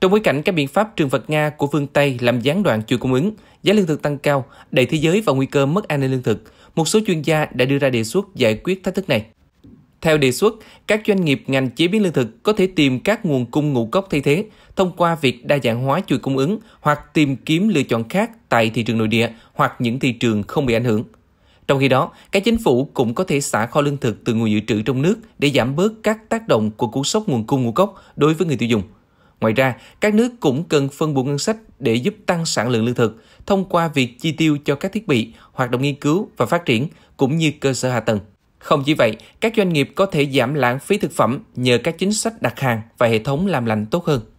Trong bối cảnh các biện pháp trừng phạt Nga của phương Tây làm gián đoạn chuỗi cung ứng, giá lương thực tăng cao, đẩy thế giới vào nguy cơ mất an ninh lương thực, một số chuyên gia đã đưa ra đề xuất giải quyết thách thức này. Theo đề xuất, các doanh nghiệp ngành chế biến lương thực có thể tìm các nguồn cung ngũ cốc thay thế thông qua việc đa dạng hóa chuỗi cung ứng hoặc tìm kiếm lựa chọn khác tại thị trường nội địa hoặc những thị trường không bị ảnh hưởng. Trong khi đó, các chính phủ cũng có thể xả kho lương thực từ nguồn dự trữ trong nước để giảm bớt các tác động của cú sốc nguồn cung ngũ cốc đối với người tiêu dùng – Ngoài ra, các nước cũng cần phân bổ ngân sách để giúp tăng sản lượng lương thực thông qua việc chi tiêu cho các thiết bị, hoạt động nghiên cứu và phát triển cũng như cơ sở hạ tầng. Không chỉ vậy, các doanh nghiệp có thể giảm lãng phí thực phẩm nhờ các chính sách đặt hàng và hệ thống làm lạnh tốt hơn.